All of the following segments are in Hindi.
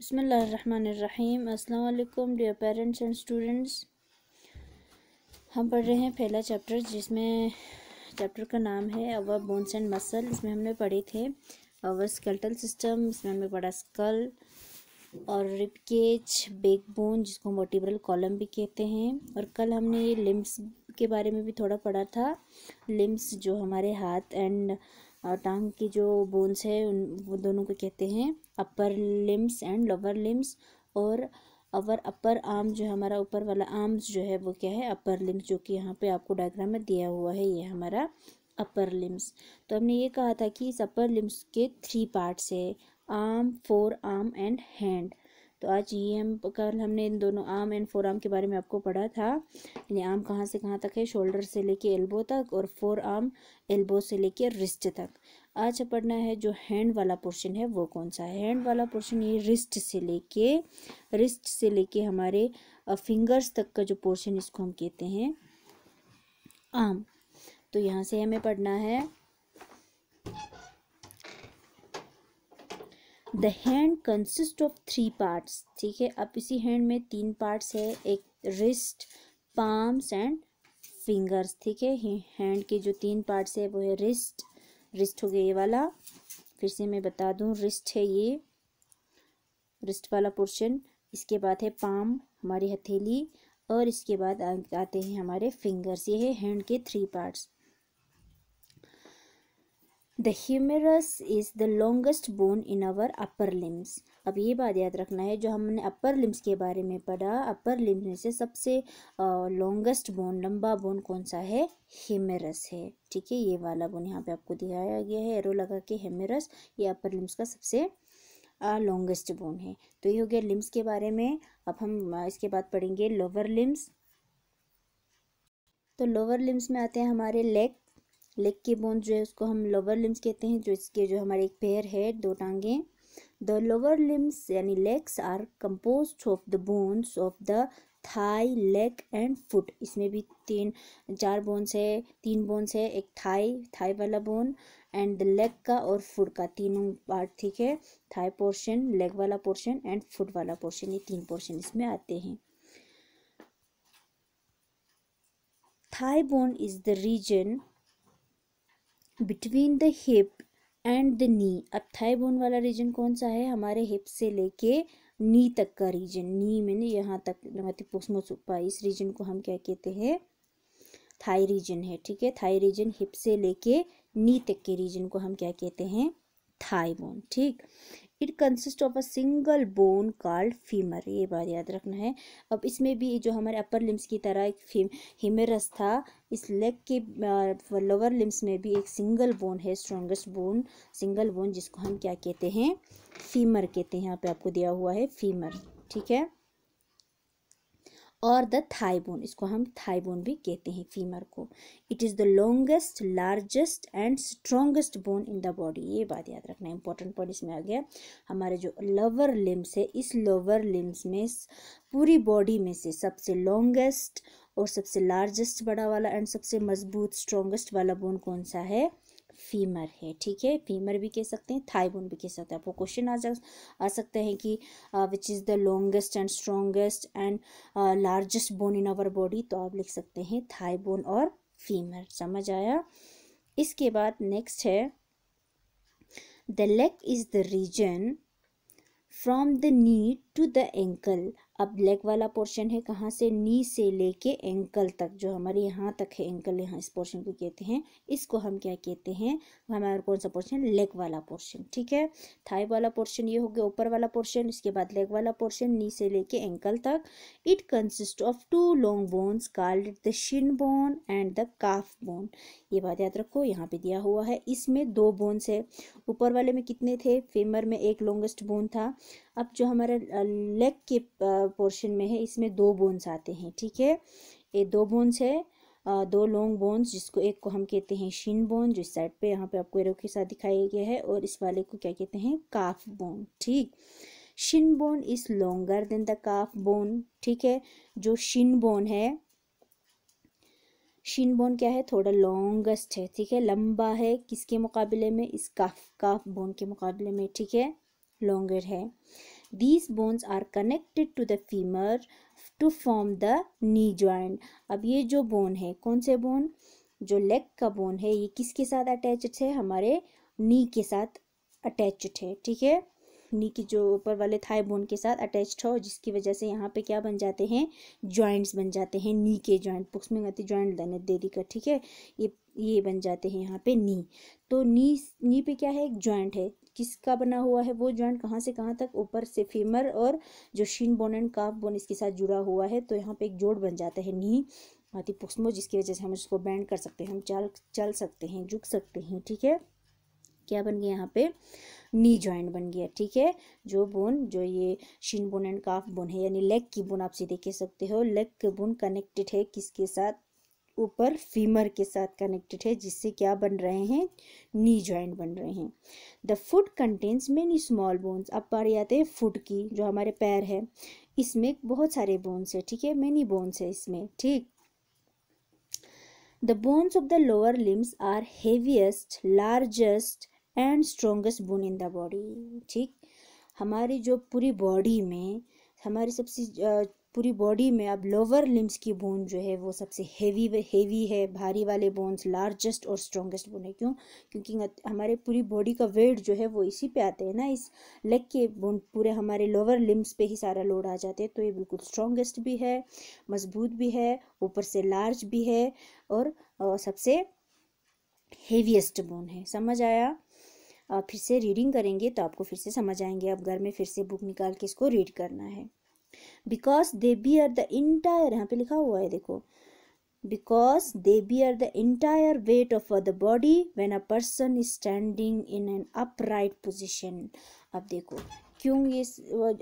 बसमीम अल्लाम डियर पेरेंट्स एंड स्टूडेंट्स हम पढ़ रहे हैं पहला चैप्टर जिसमें चैप्टर का नाम है अवर बोन्स एंड मसल इसमें हमने पढ़े थे अवर स्कल्टल सिस्टम इसमें हमने पढ़ा स्कल और रिपकेज बेक बोन जिसको मोटिब्रल कॉलम भी कहते हैं और कल हमने लिम्स के बारे में भी थोड़ा पढ़ा था लिम्स जो हमारे हाथ एंड टांग की जो बोन्स है उन वो दोनों को कहते हैं upper limbs and lower limbs और अवर अपर आर्म जो है हमारा ऊपर वाला आर्म्स जो है वो क्या है अपर लिम्स जो कि यहाँ पे आपको डायग्राम में दिया हुआ है ये हमारा अपर लिम्स तो हमने ये कहा था कि इस अपर लिम्स के थ्री पार्ट्स है arm forearm and hand तो आज ये हम कल हमने इन दोनों आर्म एंड फोर आर्म के बारे में आपको पढ़ा था यानी आर्म कहाँ से कहाँ तक है शोल्डर से लेके एल्बो तक और फोर आर्म एल्बो से लेके रिस्ट तक आज पढ़ना है जो हैंड वाला पोर्शन है वो कौन सा है हैंड वाला पोर्शन ये रिस्ट से लेके रिस्ट से लेके हमारे फिंगर्स तक का जो पोर्शन इसको हम कहते हैं आम तो यहाँ से हमें पढ़ना है the hand consist of three parts ठीक है अब इसी हैंड में तीन पार्ट्स है एक रिस्ट पाम्स एंड फिंगर्स ठीक है हैंड के जो तीन पार्ट्स है वो है रिस्ट रिस्ट हो गया ये वाला फिर से मैं बता दूँ रिस्ट है ये रिस्ट वाला पोर्शन इसके बाद है पाम हमारी हथेली और इसके बाद आते हैं हमारे फिंगर्स ये है हैंड के three parts the humerus is the longest bone in our upper limbs अब ये बात याद रखना है जो हमने अपर लिम्स के बारे में पढ़ा अपर लिम्स में से सबसे लॉन्गेस्ट बोन लंबा बोन कौन सा है हेमेरस है ठीक है ये वाला बोन यहाँ पे आपको दिखाया गया है एरो लगा के हेमेरस ये अपर लिम्स का सबसे लॉन्गेस्ट बोन है तो ये हो गया लिम्स के बारे में अब हम इसके बाद पढ़ेंगे लोअर लिम्स तो लोअर लिम्स में आते हैं हमारे लेग लेग की बोन जो है उसको हम लोअर लिम्स कहते हैं जो इसके जो हमारे एक पैर है दो टांगे द लोअर लिम्स यानी legs are compose of the bones of the thigh leg and foot इसमें भी तीन चार बोन्स है तीन बोन्स है एक थाई थाई वाला बोन एंड द लेग का और फुट का तीनों पार्ट ठीक है थाई पोर्शन लेग वाला पोर्शन एंड फुट वाला पोर्शन ये तीन पोर्शन इसमें आते हैं thigh bone is the region between the hip and the knee अब थाई बोन वाला रीजन कौन सा है हमारे हिप से लेके नी तक का रीजन नी मैंने यहाँ तक सुपा इस रीजन को हम क्या कहते हैं थाई रीजन है ठीक है थाई रीजन हिप से लेके नी तक के रीजन को हम क्या कहते हैं थाई बोन ठीक it consist of a single bone called femur ये बात याद रखना है अब इसमें भी जो हमारे अपर लिम्स की तरह एक हिमेरस था इस लेग के लोअर लिम्स में भी एक सिंगल बोन है स्ट्रॉन्गेस्ट बोन सिंगल बोन जिसको हम क्या कहते हैं फीमर कहते हैं यहाँ पे आपको दिया हुआ है फीमर ठीक है और द थाई बोन इसको हम थाई बोन भी कहते हैं फीमर को it is the longest largest and strongest bone in the body ये बात याद रखना इंपॉर्टेंट पॉइंट इसमें आ गया हमारे जो लोअर लिम्स है इस लोअर लिम्स में पूरी बॉडी में से सबसे लॉन्गेस्ट और सबसे लार्जेस्ट बड़ा वाला एंड सबसे मजबूत स्ट्रोंगेस्ट वाला बोन कौन सा है फीमर है ठीक है फीमर भी कह सकते हैं थाई बोन भी कह सकते हैं आपको क्वेश्चन आ जा आ सकते हैं कि which is the longest and strongest and largest bone in our body तो आप लिख सकते हैं थाईबोन और फीमर समझ आया इसके बाद नेक्स्ट है the leg is the region from the knee to the ankle अब लेग वाला पोर्शन है कहाँ से नी से लेके एंकल तक जो हमारे यहाँ तक है एंकल यहाँ इस पोर्शन को कहते हैं इसको हम क्या कहते हैं हमारा कौन सा पोर्शन लेग वाला पोर्शन ठीक है थाई वाला पोर्शन ये हो गया ऊपर वाला पोर्शन इसके बाद लेग वाला पोर्शन नी से लेके एंकल तक it consist of two long bones called the shin bone and the calf bone ये बात याद रखो यहाँ पे दिया हुआ है इसमें दो बोन्स है ऊपर वाले में कितने थे फेमर में एक लॉन्गेस्ट बोन था अब जो हमारा लेग uh, के uh, पोर्शन में है इसमें दो बोन्स आते हैं ठीक है ये दो बोन्स है दो लॉन्ग बोन्स जिसको एक को हम कहते हैं शिन बोन जो इस साइड पे यहाँ पे आपको एरो के साथ दिखाया गया है और इस वाले को क्या कहते हैं काफ बोन ठीक shin bone is longer than the calf bone ठीक है जो शिन बोन है शिन बोन क्या है थोड़ा लॉन्गेस्ट है ठीक है लंबा है किसके मुकाबले में इस काफ काफ बोन के मुकाबले में ठीक है लॉन्गर है these bones are connected to the femur to form the knee joint अब ये जो bone है कौन से bone जो leg का bone है ये किसके साथ attached है हमारे knee के साथ attached है ठीक है नी की जो ऊपर वाले थाई बोन के साथ अटैच्ड हो जिसकी वजह से यहाँ पे क्या बन जाते हैं जॉइंट्स बन जाते हैं नी के जॉइंट बुक्स में कहते जॉइंट दे देरी का ठीक है ये ये बन जाते हैं यहाँ पे नी तो नी नी पे क्या है एक जॉइंट है किसका बना हुआ है वो जॉइंट कहाँ से कहाँ तक ऊपर से फीमर और जो shin bone and calf bone इसके साथ जुड़ा हुआ है तो यहाँ पे एक जोड़ बन जाता है नी हाथी पुक्समो जिसकी वजह से हम इसको बैंड कर सकते हैं हम चल चल सकते हैं झुक सकते हैं ठीक है क्या बन गया यहाँ पे नी ज्वाइंट बन गया ठीक है जो बोन जो ये shin bone and calf bone है यानी लेग की बोन आप सीधे कह सकते हो लेग के बोन कनेक्टेड है किसके साथ ऊपर फीमर के साथ कनेक्टेड है जिससे क्या बन रहे हैं नी ज्वाइंट बन रहे हैं the foot contains many small bones अब पार आते हैं फुट की जो हमारे पैर है इसमें बहुत सारे बोन्स है ठीक है मेनी बोन्स है इसमें ठीक the bones of the lower limbs are heaviest largest and strongest bone in the body ठीक हमारी जो पूरी बॉडी में हमारी सबसे पूरी बॉडी में अब लोअर लिम्स की बोन जो है वो सबसे हेवी हेवी है भारी वाले बोन्स लार्जेस्ट और स्ट्रोंगेस्ट बोन है क्यों क्योंकि हाँ, हमारे पूरी बॉडी का वेट जो है वो इसी पे आते हैं ना इस लेग के बोन पूरे हमारे लोअर लिम्स पे ही सारा लोड आ जाते हैं तो ये बिल्कुल स्ट्रोंगेस्ट भी है मजबूत भी है ऊपर से लार्ज भी है और, और सबसे हेवीएस्ट बोन है समझ आया आप फिर से रीडिंग करेंगे तो आपको फिर से समझ आएंगे आप घर में फिर से बुक निकाल के इसको रीड करना है because they bear the entire यहाँ पे लिखा हुआ है देखो because they bear the entire weight of the body when a person is standing in an upright position अब देखो क्यों ये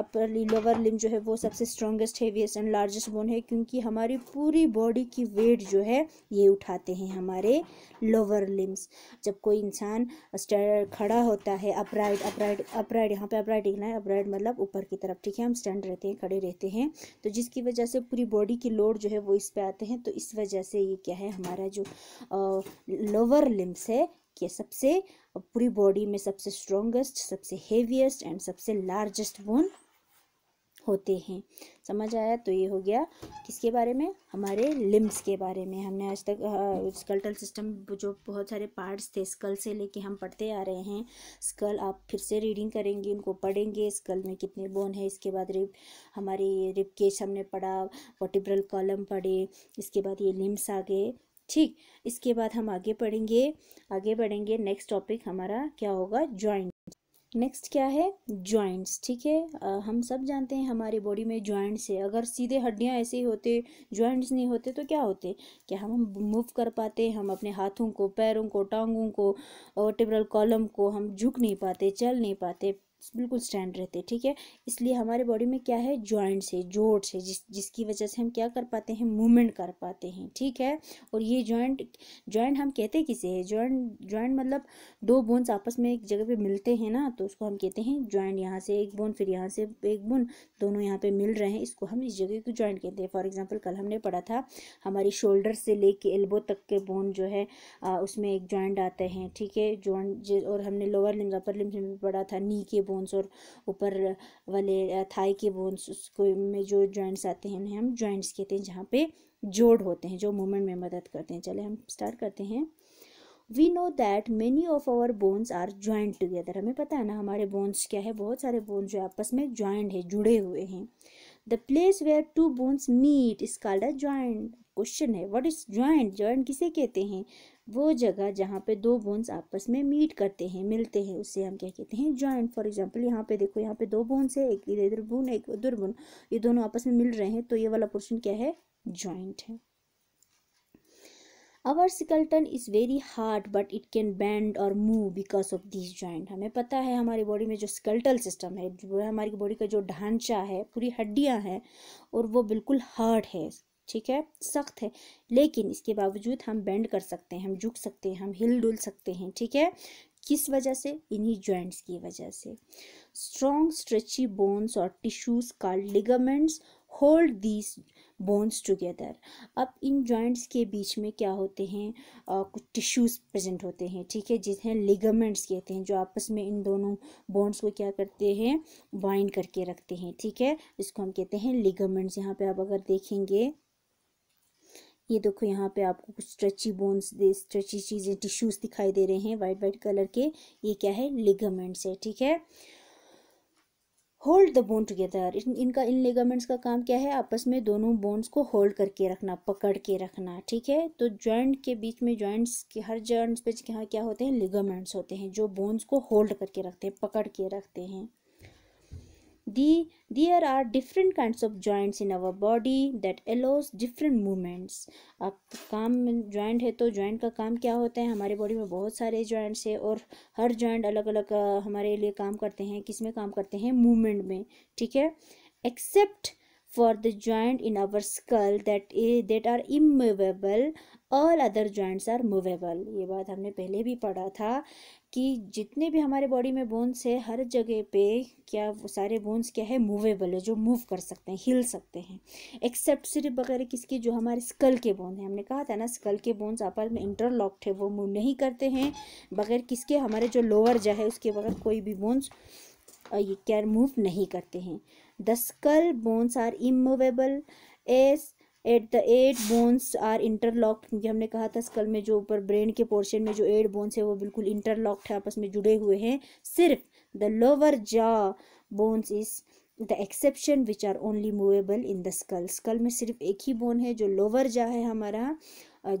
अपर लोअर लिम जो है वो सबसे strongest heaviest and largest bone है क्योंकि हमारी पूरी बॉडी की वेट जो है ये उठाते हैं हमारे लोअर लिम्स जब कोई इंसान खड़ा होता है अपराइट अपराइट अपराइट यहाँ पे अपराइट लिखना है अपराइट मतलब ऊपर की तरफ ठीक है हम स्टैंड रहते हैं खड़े रहते हैं तो जिसकी वजह से पूरी बॉडी की लोड जो है वो इस पर आते हैं तो इस वजह से ये क्या है हमारा जो लोअर लिम्स है कि सबसे पूरी बॉडी में सबसे स्ट्रॉन्गेस्ट सबसे हेवीएस्ट एंड सबसे लार्जेस्ट बोन होते हैं समझ आया तो ये हो गया किसके बारे में हमारे लिम्स के बारे में हमने आज तक स्कल्टल सिस्टम जो बहुत सारे पार्ट्स थे स्कल से लेके हम पढ़ते आ रहे हैं स्कल आप फिर से रीडिंग करेंगे उनको पढ़ेंगे स्कल में कितने बोन है इसके बाद रिप हमारे रिप केस हमने पढ़ा वर्टिब्रल कॉलम पढ़े इसके बाद ये लिम्स आ गए ठीक इसके बाद हम आगे पढ़ेंगे आगे बढ़ेंगे नेक्स्ट टॉपिक हमारा क्या होगा ज्वाइंट नेक्स्ट क्या है जॉइंट्स ठीक है हम सब जानते हैं हमारी बॉडी में जॉइंट्स है अगर सीधे हड्डियां ऐसे ही होते जॉइंट्स नहीं होते तो क्या होते क्या हम मूव कर पाते हम अपने हाथों को पैरों को टांगों को और टेबरल कॉलम को हम झुक नहीं पाते चल नहीं पाते बिल्कुल स्टैंड रहते हैं ठीक है इसलिए हमारे बॉडी में क्या है जॉइंट्स है जोट्स है जिस जिसकी वजह से हम क्या कर पाते हैं मूवमेंट कर पाते हैं ठीक है और ये जॉइंट जॉइंट हम कहते किसे है जॉइंट जॉइंट मतलब दो बोन्स आपस में एक जगह पे मिलते हैं ना तो उसको हम कहते हैं जॉइंट यहाँ से एक बोन फिर यहाँ से एक बोन दोनों यहाँ पर मिल रहे हैं इसको हम इस जगह को जॉइंट कहते हैं फॉर एग्जाम्पल कल हमने पढ़ा था हमारी शोल्डर से ले कर एल्बो तक के बोन जो है उसमें एक जॉइंट आते हैं ठीक है जॉइंट और हमने लोअर लिम्स अपर लिम्स में भी पढ़ा था नी के बोन बोन्स और ऊपर वाले थाई के बोन्स उसको में जो जॉइंट्स आते हैं उन्हें हम जॉइंट्स कहते हैं जहाँ पे जोड़ होते हैं जो मूवमेंट में मदद करते हैं चले हम स्टार्ट करते हैं we know that many of our bones are joint together हमें पता है ना हमारे बोन्स क्या है बहुत सारे बोन्स जो आपस में ज्वाइंट है जुड़े हुए हैं the place where two bones meet is called a joint question है व्हाट इज ज्वाइंट ज्वाइंट किसे कहते हैं वो जगह जहाँ पे दो बोन्स आपस में मीट करते हैं मिलते हैं उससे हम क्या कहते हैं ज्वाइंट फॉर एग्जांपल यहाँ पे देखो यहाँ पे दो बोन्स है एक इधर बोन एक उधर बोन ये दोनों आपस में मिल रहे हैं तो ये वाला पोर्शन क्या है ज्वाइंट है our skeleton is very hard but it can bend or move because of this joint हमें पता है हमारी बॉडी में जो स्केल्टल सिस्टम है हमारी बॉडी का जो ढांचा है पूरी हड्डियाँ हैं और वो बिल्कुल हार्ड है ठीक है सख्त है लेकिन इसके बावजूद हम बैंड कर सकते हैं हम झुक सकते हैं हम हिल डुल सकते हैं ठीक है किस वजह से इन्हीं जॉइंट्स की वजह से स्ट्रॉन्ग स्ट्रेची बोन्स और टिश्यूज का ligaments hold these bones together अब इन जॉइंट्स के बीच में क्या होते हैं आ, कुछ टिश्यूज़ प्रेजेंट होते हैं ठीक है जिन्हें लिगामेंट्स कहते हैं जो आपस में इन दोनों बोन्स को क्या करते हैं बाइंड करके रखते हैं ठीक है इसको हम कहते हैं लिगामेंट्स यहाँ पे आप अगर देखेंगे ये देखो यहाँ पे आपको कुछ स्ट्रेची बोन्स दे स्ट्रेची चीज़ें टिश्यूज़ दिखाई दे रहे हैं वाइट वाइट कलर के ये क्या है लिगामेंट्स है ठीक है होल्ड द बोन टुगेदर इन, इनका इन लेगामेंट्स का काम क्या है आपस में दोनों बोन्स को होल्ड करके रखना पकड़ के रखना ठीक है तो जॉइंट के बीच में जॉइंट्स के हर जॉइंट्स पे यहाँ क्या होते हैं लेगामेंट्स होते हैं जो बोन्स को होल्ड करके रखते हैं पकड़ के रखते हैं the there are different kinds of joints in our body that allows different movements अब काम joint है तो joint का काम क्या होता है हमारे body में बहुत सारे joints है और हर joint अलग अलग हमारे लिए काम करते हैं किस में काम करते हैं movement में ठीक है except for the joint in our skull that is that are immovable all other joints are movable ये बात हमने पहले भी पढ़ा था कि जितने भी हमारे बॉडी में बोन्स है हर जगह पे क्या वो सारे बोन्स क्या है मूवेबल है जो मूव कर सकते हैं हिल सकते हैं एक्सेप्ट सिर्फ बगैर किसके जो हमारे स्कल के बोन हैं हमने कहा था ना स्कल के बोन्स आपस में इंटरलॉक्ड है वो मूव नहीं करते हैं बगैर किसके हमारे जो लोअर जा है उसके बगैर कोई भी बोन्स ये क्या मूव नहीं करते हैं the skull bones are immovable as at the eight bones are interlocked क्योंकि हमने कहा था स्कल में जो ऊपर ब्रेन के पोर्शन में जो एट बोन्स है वो बिल्कुल इंटरलॉक्ड है आपस में जुड़े हुए हैं सिर्फ the lower jaw bones is the exception which are only movable in the skull skull में सिर्फ एक ही बोन है जो लोअर जा है हमारा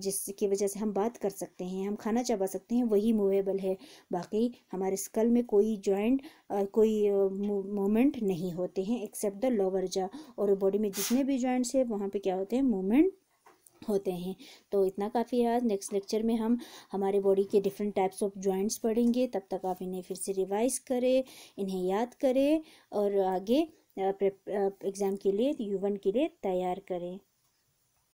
जिसकी वजह से हम बात कर सकते हैं हम खाना चबा सकते हैं वही मूवेबल है बाकी हमारे स्कल में कोई जॉइंट कोई मूवमेंट नहीं होते हैं एक्सेप्ट द लोअर जा और बॉडी में जितने भी जॉइंट्स है वहाँ पे क्या होते हैं मूवमेंट होते हैं तो इतना काफ़ी है आज नेक्स्ट लेक्चर में हम हमारे बॉडी के डिफरेंट टाइप्स ऑफ जॉइंट्स पढ़ेंगे तब तक आप इन्हें फिर से रिवाइज करें इन्हें याद करें और आगे एग्ज़ाम के लिए यूवन के लिए तैयार करें